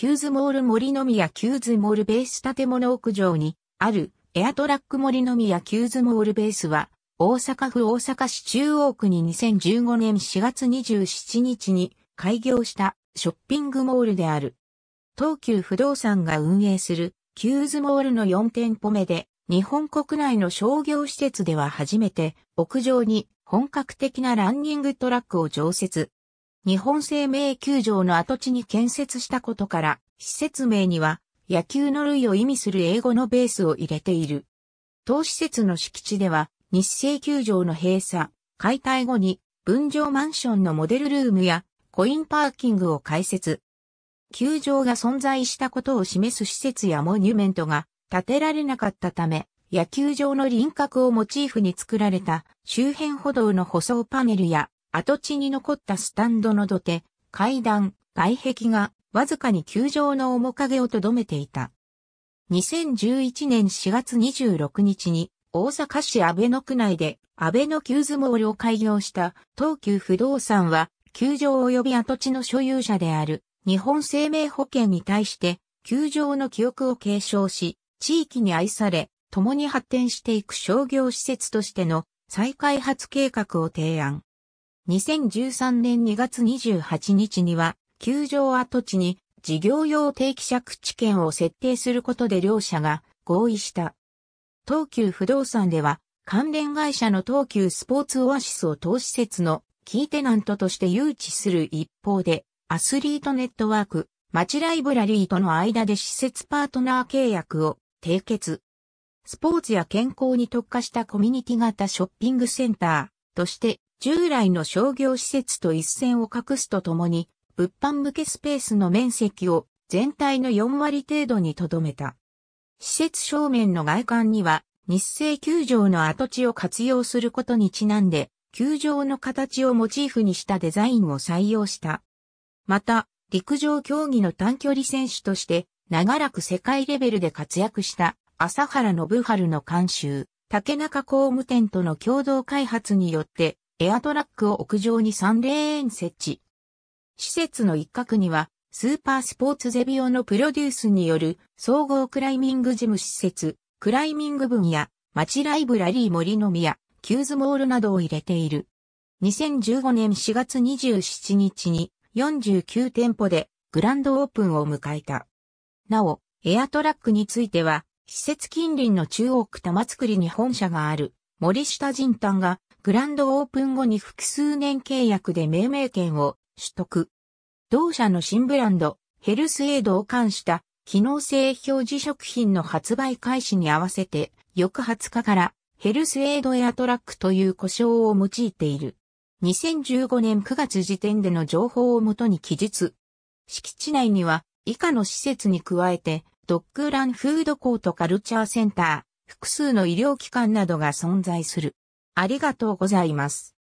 キューズモール森の宮キューズモールベース建物屋上にあるエアトラック森の宮キューズモールベースは大阪府大阪市中央区に2015年4月27日に開業したショッピングモールである。東急不動産が運営するキューズモールの4店舗目で日本国内の商業施設では初めて屋上に本格的なランニングトラックを常設。日本生命球場の跡地に建設したことから、施設名には野球の類を意味する英語のベースを入れている。当施設の敷地では、日生球場の閉鎖、解体後に、分譲マンションのモデルルームやコインパーキングを開設。球場が存在したことを示す施設やモニュメントが建てられなかったため、野球場の輪郭をモチーフに作られた周辺歩道の舗装パネルや跡地に残ったスタンドの土手、階段、外壁がわずかに球場の面影をとどめていた。2011年4月26日に大阪市安倍野区内で安倍野球相撲を開業した東急不動産は球場及び跡地の所有者である日本生命保険に対して球場の記憶を継承し地域に愛され共に発展していく商業施設としての再開発計画を提案。2013年2月28日には、球場跡地に事業用定期借地権を設定することで両社が合意した。東急不動産では、関連会社の東急スポーツオアシスを投資説のキーテナントとして誘致する一方で、アスリートネットワーク、街、ライブラリーとの間で施設パートナー契約を締結。スポーツや健康に特化したコミュニティ型ショッピングセンターとして従来の商業施設と一線を画すとともに、物販向けスペースの面積を全体の4割程度に留めた。施設正面の外観には、日清球場の跡地を活用することにちなんで、球場の形をモチーフにしたデザインを採用した。また、陸上競技の短距離選手として、長らく世界レベルで活躍した朝原信春の監修、竹中工務店との共同開発によってエアトラックを屋上に3レーン設置。施設の一角には、スーパースポーツゼビオのプロデュースによる総合クライミングジム施設、クライミング分野、街ライブラリー森の宮、キューズモールなどを入れている。2015年4月27日に49店舗でグランドオープンを迎えた。なお、エアトラックについては、施設近隣の中央区玉造に本社がある森下人丹がグランドオープン後に複数年契約で命名権を取得。同社の新ブランド、ヘルスエイドを冠した機能性表示食品の発売開始に合わせて、翌20日からヘルスエイドエアトラックという呼称を用いている。2015年9月時点での情報をもとに記述。敷地内には以下の施設に加えて、ドッグランフードコートカルチャーセンター、複数の医療機関などが存在する。ありがとうございます。